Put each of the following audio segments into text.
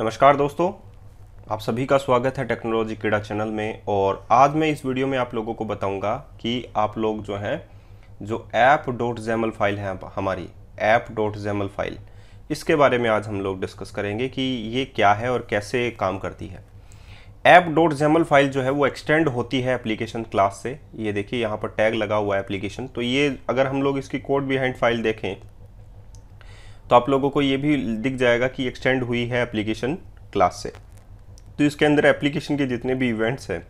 नमस्कार दोस्तों आप सभी का स्वागत है टेक्नोलॉजी क्रीड़ा चैनल में और आज मैं इस वीडियो में आप लोगों को बताऊंगा कि आप लोग जो हैं जो ऐप डॉट जैमल फाइल है हमारी ऐप डॉट जैमल फाइल इसके बारे में आज हम लोग डिस्कस करेंगे कि ये क्या है और कैसे काम करती है ऐप डॉट जैमल फाइल जो है वो एक्सटेंड होती है एप्लीकेशन क्लास से ये देखिए यहाँ पर टैग लगा हुआ है एप्लीकेशन तो ये अगर हम लोग इसकी कोड बिहाइंड फाइल देखें तो आप लोगों को ये भी दिख जाएगा कि एक्सटेंड हुई है एप्लीकेशन क्लास से तो इसके अंदर एप्लीकेशन के जितने भी इवेंट्स हैं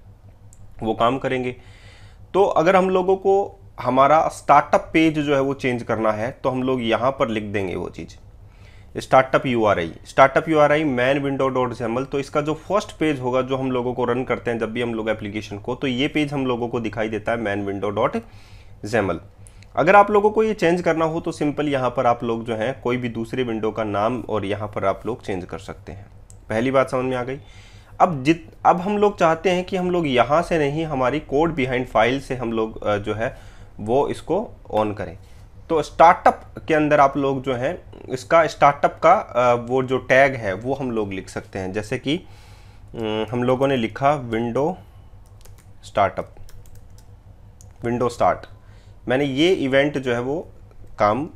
वो काम करेंगे तो अगर हम लोगों को हमारा स्टार्टअप पेज जो है वो चेंज करना है तो हम लोग यहाँ पर लिख देंगे वो चीज़ startup U R I startup U R I main window dot XAML तो इसका जो फर्स्ट पेज होगा जो हम लोगों को रन करते हैं जब भी हम लोग एप्लीकेशन को तो ये पेज हम लोगों को दिखाई देता है मैन विंडो डॉट जैमल अगर आप लोगों को ये चेंज करना हो तो सिंपल यहाँ पर आप लोग जो हैं कोई भी दूसरे विंडो का नाम और यहाँ पर आप लोग चेंज कर सकते हैं पहली बात समझ में आ गई अब जित अब हम लोग चाहते हैं कि हम लोग यहाँ से नहीं हमारी कोड बिहाइंड फाइल से हम लोग जो है वो इसको ऑन करें तो स्टार्टअप के अंदर आप लोग जो हैं इसका स्टार्टअप का वो जो टैग है वो हम लोग लिख सकते हैं जैसे कि हम लोगों ने लिखा विंडो स्टार्टअप विंडो स्टार्ट मैंने ये इवेंट जो है वो काम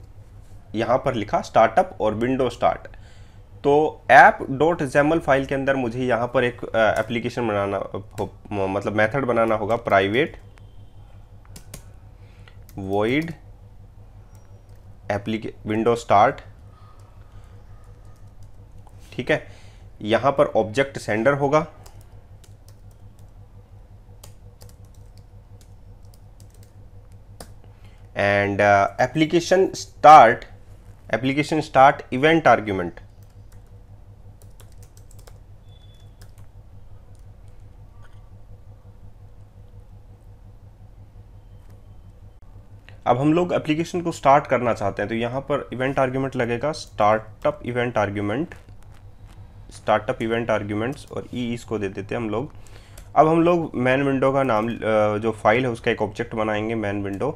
यहाँ पर लिखा स्टार्टअप और विंडो स्टार्ट तो ऐप डॉट जैमल फाइल के अंदर मुझे यहाँ पर एक एप्लीकेशन बनाना मतलब मेथड बनाना होगा private void application window start ठीक है यहाँ पर ऑब्जेक्ट सेंडर होगा and application start application start event argument अब हम लोग एप्लीकेशन को स्टार्ट करना चाहते हैं तो यहां पर इवेंट आर्ग्यूमेंट लगेगा startup event argument startup event arguments और ई e इसको दे देते हैं हम लोग अब हम लोग मैन विंडो का नाम जो फाइल है उसका एक ऑब्जेक्ट बनाएंगे main window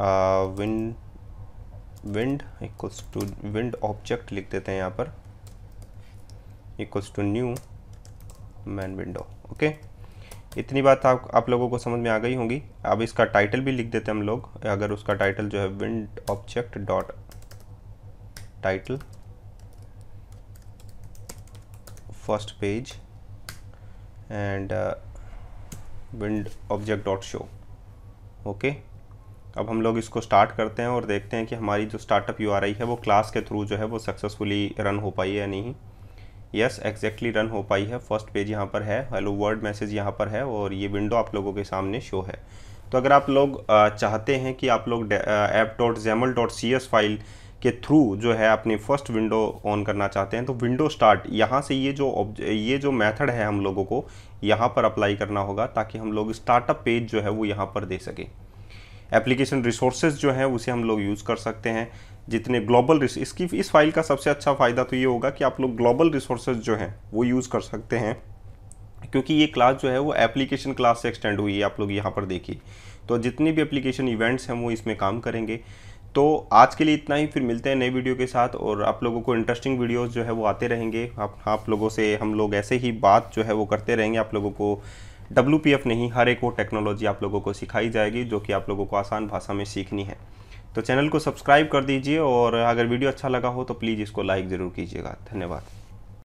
wind wind equals to wind object लिख देते हैं यहाँ पर equals to new main window okay इतनी बात आप आप लोगों को समझ में आ गई होंगी अब इसका टाइटल भी लिख देते हैं हम लोग अगर उसका टाइटल जो है wind object dot title first page and wind object dot show okay अब हम लोग इसको स्टार्ट करते हैं और देखते हैं कि हमारी जो स्टार्टअप यू है वो क्लास के थ्रू जो है वो सक्सेसफुली रन हो पाई है या नहीं यस एक्जैक्टली एग्जैक्टली रन हो पाई है फर्स्ट पेज यहाँ पर है हेलो वर्ड मैसेज यहाँ पर है और ये विंडो आप लोगों के सामने शो है तो अगर आप लोग चाहते हैं कि आप लोग app dot XAML dot C S file के थ्रू जो है अपनी फर्स्ट विंडो ऑन करना चाहते हैं तो विंडो स्टार्ट यहाँ से ये जो ये जो मेथड है हम लोगों को यहाँ पर अप्लाई करना होगा ताकि हम लोग स्टार्टअप पेज जो है वो यहाँ पर दे सकें एप्लीकेशन रिसोर्सेज जो हैं उसे हम लोग यूज़ कर सकते हैं जितने ग्लोबल इसकी इस फाइल का सबसे अच्छा फ़ायदा तो ये होगा कि आप लोग ग्लोबल रिसोर्सेज जो हैं वो यूज़ कर सकते हैं क्योंकि ये क्लास जो है वो एप्लीकेशन क्लास से एक्सटेंड हुई है आप लोग यहाँ पर देखिए तो जितने भी एप्लीकेशन इवेंट्स हैं वो इसमें काम करेंगे तो आज के लिए इतना ही फिर मिलते हैं नए वीडियो के साथ और आप लोगों को इंटरेस्टिंग वीडियोस जो है वो आते रहेंगे आप आप लोगों से हम लोग ऐसे ही बात जो है वो करते रहेंगे आप लोगों को एफ नहीं हर एक वो टेक्नोलॉजी आप लोगों को सिखाई जाएगी जो कि आप लोगों को आसान भाषा में सीखनी है तो चैनल को सब्सक्राइब कर दीजिए और अगर वीडियो अच्छा लगा हो तो प्लीज़ इसको लाइक ज़रूर कीजिएगा धन्यवाद